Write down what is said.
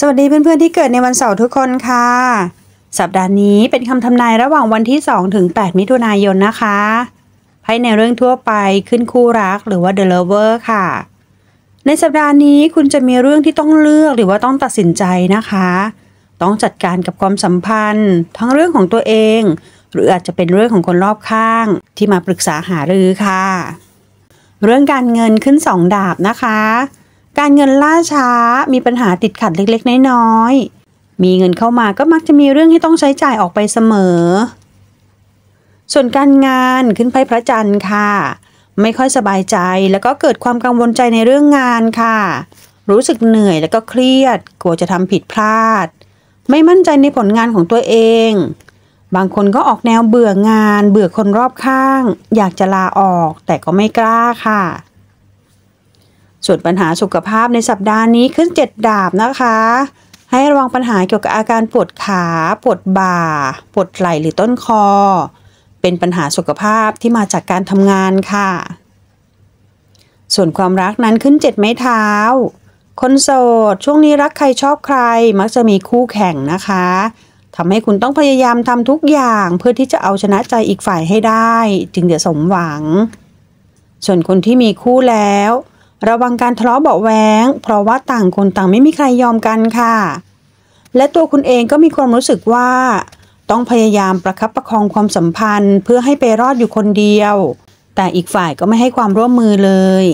สวัสดีเพื่อน ๆ ที่เกิดในวันเสาร์ทุกคนค่ะ สัปดาห์นี้เป็นคำทำนายระหว่างวันที่2ถึง8มิถุนายนนะคะไพ่ในเรื่องทั่วไปขึ้นคู่รักหรือว่า The Lover ค่ะ ในสัปดาห์นี้คุณจะมีเรื่องที่ต้องเลือกหรือว่าต้องตัดสินใจนะคะ ต้องจัดการกับความสัมพันธ์ ทั้งเรื่องของตัวเอง หรืออาจจะเป็นเรื่องของคนรอบข้างที่มาปรึกษาหารือค่ะ เรื่องการเงินขึ้นสองดาบนะคะการเงินล่าช้ามีปัญหาติดขัดเล็กๆน้อยๆมีเงินเข้ามาก็มักจะมีเรื่องให้ต้องใช้จ่ายออกไปเสมอ ส่วนการงานขึ้นไปพระจันทร์ค่ะ ไม่ค่อยสบายใจแล้วก็เกิดความกังวลใจในเรื่องงานค่ะ รู้สึกเหนื่อยแล้วก็เครียดกลัวจะทำผิดพลาด ไม่มั่นใจในผลงานของตัวเอง บางคนก็ออกแนวเบื่องาน เบื่อคนรอบข้าง อยากจะลาออกแต่ก็ไม่กล้าค่ะส่วนปัญหาสุขภาพในสัปดาห์นี้ขึ้น 7 ดาบนะคะ ให้ระวังปัญหาเกี่ยวกับอาการปวดขาปวดบ่าปวดไหล่หรือต้นคอ เป็นปัญหาสุขภาพที่มาจากการทำงานค่ะ ส่วนความรักนั้นขึ้น 7 ไม้เท้า คนโสดช่วงนี้รักใครชอบใครมักจะมีคู่แข่งนะคะทำให้คุณต้องพยายามทำทุกอย่างเพื่อที่จะเอาชนะใจอีกฝ่ายให้ได้จึงจะสมหวัง ส่วนคนที่มีคู่แล้วระวังการทะเลาะเบาแหวงเพราะว่าต่างคนต่างไม่มีใครยอมกันค่ะ และตัวคุณเองก็มีความรู้สึกว่า ต้องพยายามประคับประคองความสัมพันธ์เพื่อให้ไปรอดอยู่คนเดียว แต่อีกฝ่ายก็ไม่ให้ความร่วมมือเลย